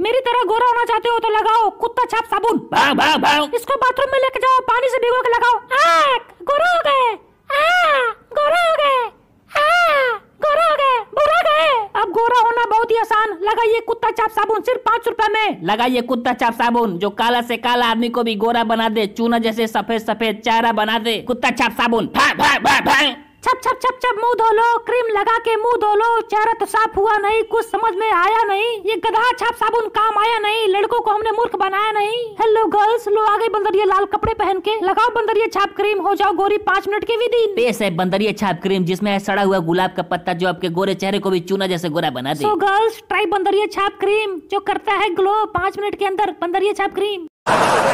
मेरी तरह गोरा होना चाहते हो तो लगाओ कुत्ता छाप साबुन भाँ भाँ भाँ। इसको बाथरूम में लेके जाओ पानी से भिगो के लगाओ आक गोरा हो गए गोरा हो गए गोरा हो गए बुरा गए अब गोरा होना बहुत ही आसान लगाइए कुत्ता छाप साबुन सिर्फ पाँच रूपए में लगाइए कुत्ता छाप साबुन जो काला से काला आदमी को भी गोरा बना दे चूना जैसे सफेद सफेद चेहरा बना दे कुत्ता छाप साबुन भाग भाग भाग भाग छप छप छप छप मुंह धो लो क्रीम लगा के मुंह धो लो चेहरा तो साफ हुआ नहीं कुछ समझ में आया नहीं ये गधा छाप साबुन काम आया नहीं लड़कों को हमने मूर्ख बनाया नहीं हेलो गर्ल्स लो आ गई बंदरिया लाल कपड़े पहन के लगाओ बंदरिया छाप क्रीम हो जाओ गोरी पाँच मिनट की विधि पेश है बंदरिया छाप क्रीम जिसमें है सड़ा हुआ गुलाब का पत्ता जो आपके गोरे चेहरे को भी चूना जैसे गोरा बना दे गर्ल्स ट्राई बंदरिया छाप क्रीम जो करता है ग्लो पाँच मिनट के अंदर बंदरिया छाप क्रीम